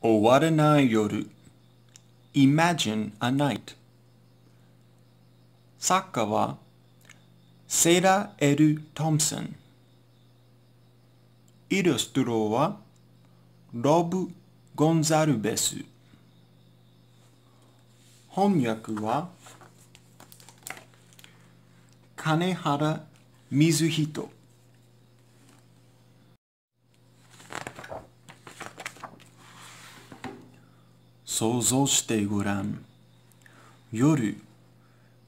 終わらない夜 Imagine a night 作家はセラ・エル・トムソンイルストロはロブ・ゴンザルベス翻訳は金原水人想像してごらん。夜、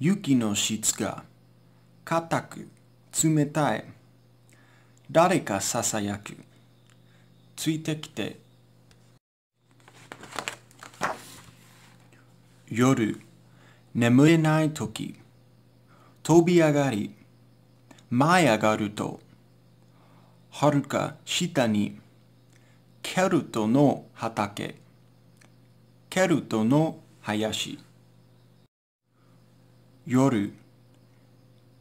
雪の質が硬く冷たい。誰かささやく。ついてきて。夜、眠れないとき。飛び上がり。舞い上がると。はるか下に。ケルトの畑。ケルトの林夜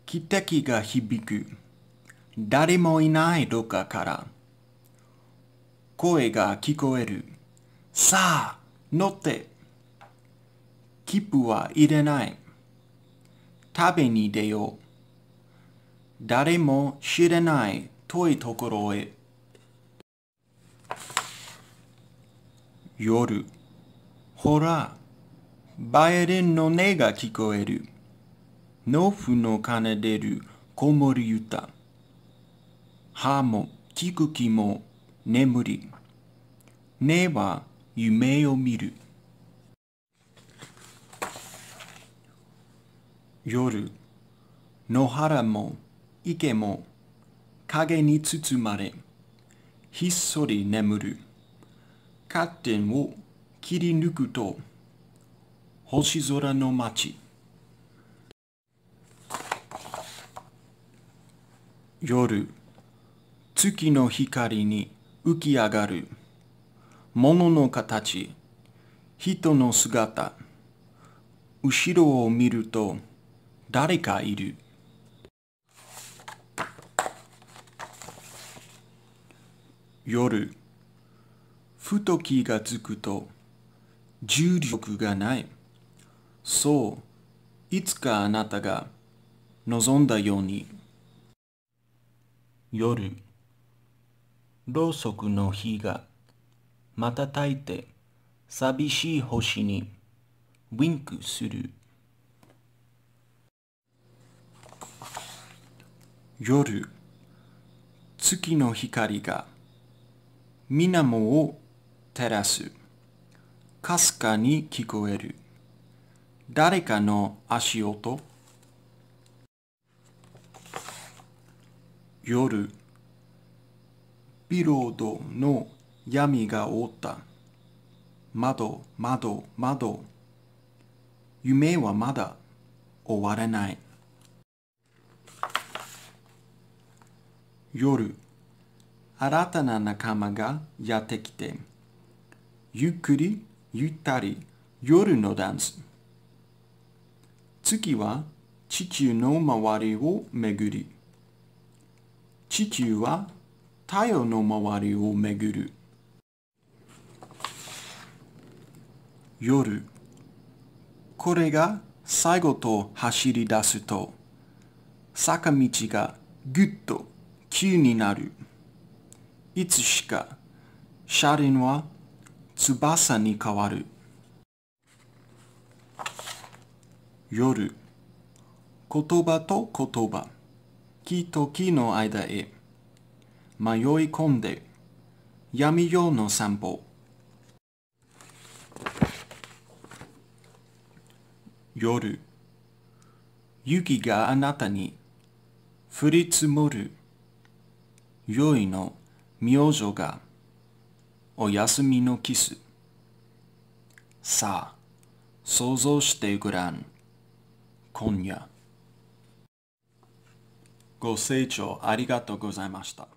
汽笛が響く誰もいないどこかから声が聞こえるさあ乗って切符は入れない食べに出よう誰も知れない遠いところへ夜ほら、バイオリンの音が聞こえる。農夫の奏でる子守歌。歯も聞く気も眠り。根は夢を見る。夜、野原も池も影に包まれ、ひっそり眠る。カッテンを切り抜くと星空の街夜月の光に浮き上がる物の形人の姿後ろを見ると誰かいる夜ふと気がつくと重力がない。そう、いつかあなたが望んだように。夜、ろうそくの火が瞬いて寂しい星にウィンクする。夜、月の光が水面を照らす。かすかに聞こえる。誰かの足音。夜、ビロードの闇が覆った。窓、窓、窓。夢はまだ終わらない。夜、新たな仲間がやってきて、ゆっくりゆったり夜のダンス次は地球の周りを巡り地球は太陽の周りを巡る夜これが最後と走り出すと坂道がぐっと急になるいつしか車輪は翼に変わる夜言葉と言葉木と木の間へ迷い込んで闇夜の散歩夜雪があなたに降り積もる夜の明星がおやすみのキス。さあ、想像してごらん。今夜。ご清聴ありがとうございました。